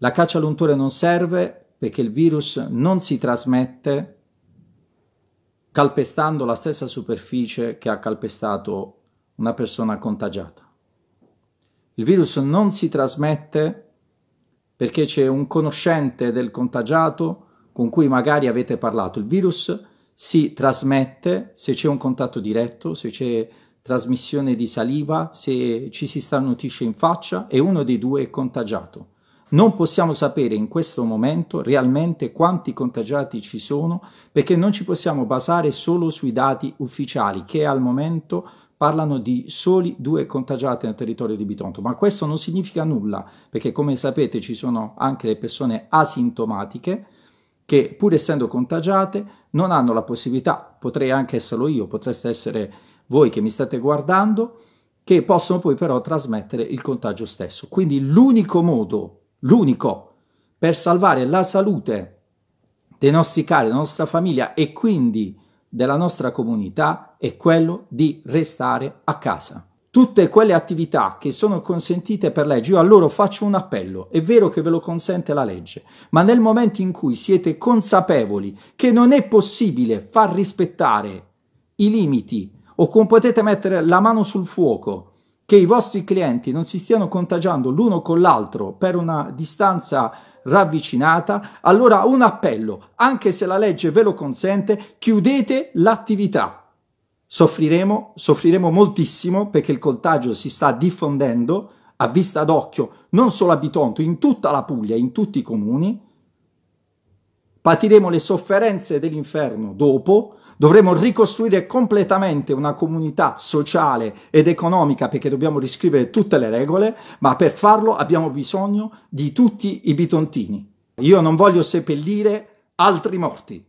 La caccia all'untore non serve perché il virus non si trasmette calpestando la stessa superficie che ha calpestato una persona contagiata. Il virus non si trasmette perché c'è un conoscente del contagiato con cui magari avete parlato. Il virus si trasmette se c'è un contatto diretto, se c'è trasmissione di saliva, se ci si starnutisce in faccia e uno dei due è contagiato. Non possiamo sapere in questo momento realmente quanti contagiati ci sono perché non ci possiamo basare solo sui dati ufficiali che al momento parlano di soli due contagiati nel territorio di Bitonto, ma questo non significa nulla perché come sapete ci sono anche le persone asintomatiche che pur essendo contagiate non hanno la possibilità, potrei anche esserlo io, potreste essere voi che mi state guardando, che possono poi però trasmettere il contagio stesso. Quindi l'unico modo l'unico per salvare la salute dei nostri cari, della nostra famiglia e quindi della nostra comunità è quello di restare a casa. Tutte quelle attività che sono consentite per legge, io a loro faccio un appello, è vero che ve lo consente la legge, ma nel momento in cui siete consapevoli che non è possibile far rispettare i limiti o potete mettere la mano sul fuoco che i vostri clienti non si stiano contagiando l'uno con l'altro per una distanza ravvicinata, allora un appello, anche se la legge ve lo consente, chiudete l'attività. Soffriremo, soffriremo moltissimo perché il contagio si sta diffondendo a vista d'occhio, non solo a Bitonto, in tutta la Puglia, in tutti i comuni. Patiremo le sofferenze dell'inferno dopo, Dovremo ricostruire completamente una comunità sociale ed economica perché dobbiamo riscrivere tutte le regole, ma per farlo abbiamo bisogno di tutti i bitontini. Io non voglio seppellire altri morti.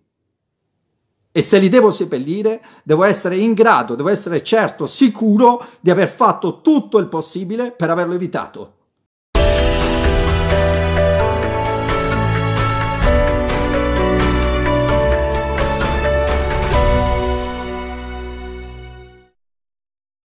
E se li devo seppellire, devo essere in grado, devo essere certo, sicuro di aver fatto tutto il possibile per averlo evitato.